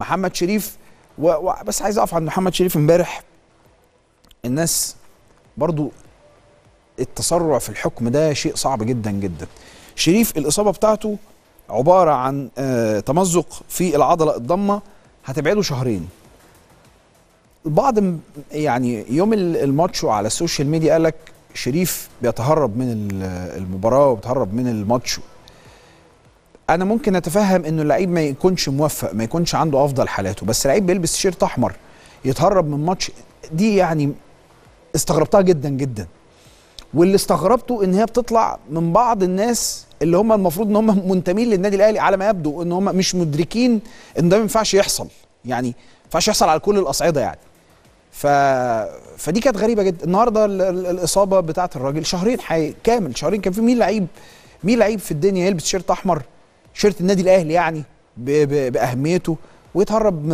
محمد شريف و... و... بس عايز اقف عند محمد شريف امبارح الناس برضو التسرع في الحكم ده شيء صعب جدا جدا شريف الاصابه بتاعته عباره عن آه تمزق في العضله الضمه هتبعده شهرين البعض يعني يوم الماتش وعلى السوشيال ميديا قال لك شريف بيتهرب من المباراه وبيتهرب من الماتش انا ممكن اتفهم انه اللعيب ما يكونش موفق ما يكونش عنده افضل حالاته بس لعيب بيلبس تيشيرت احمر يتهرب من ماتش دي يعني استغربتها جدا جدا واللي استغربته ان هي بتطلع من بعض الناس اللي هم المفروض ان هم منتمين للنادي الاهلي على ما يبدو ان هم مش مدركين ان ده ما ينفعش يحصل يعني ما ينفعش يحصل على كل الاصعده يعني ف... فدي كانت غريبه جدا النهارده ال... ال... الاصابه بتاعت الراجل شهرين حي... كامل شهرين كان في مين لعيب مين لعيب في الدنيا يلبس تيشيرت احمر شيرت النادي الاهلي يعني باهميته ويتهرب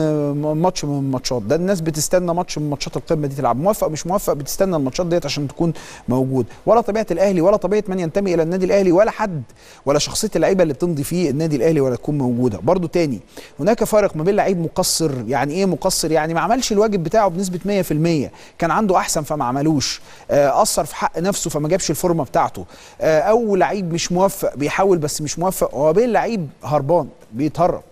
ماتش من الماتشات ده الناس بتستنى ماتش من ماتشات القمه دي تلعب موافق مش موافق بتستنى الماتشات ديت عشان تكون موجود ولا طبيعه الاهلي ولا طبيعه من ينتمي الى النادي الاهلي ولا حد ولا شخصيه اللعيبه اللي بتمضي في النادي الاهلي ولا تكون موجوده برده تاني هناك فارق ما بين لعيب مقصر يعني ايه مقصر يعني ما عملش الواجب بتاعه بنسبه 100% كان عنده احسن فما عملوش آه، اثر في حق نفسه فما جابش الفورمه بتاعته آه، او لعيب مش موفق بيحاول بس مش موفق وبين لعيب هربان بيتهرب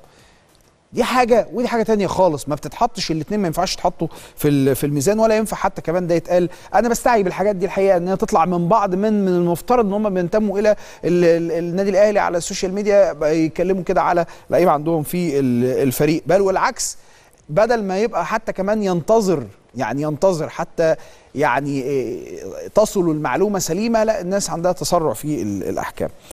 دي حاجه ودي حاجه تانية خالص ما بتتحطش الاثنين ما ينفعش يتحطوا في في الميزان ولا ينفع حتى كمان ده يتقال انا بستعجب الحاجات دي الحقيقه ان هي تطلع من بعض من من المفترض ان هم بينتموا الى النادي الاهلي على السوشيال ميديا يتكلموا كده على لعيب عندهم في الفريق بل والعكس بدل ما يبقى حتى كمان ينتظر يعني ينتظر حتى يعني آه، تصل المعلومه سليمه لا الناس عندها تسرع في الاحكام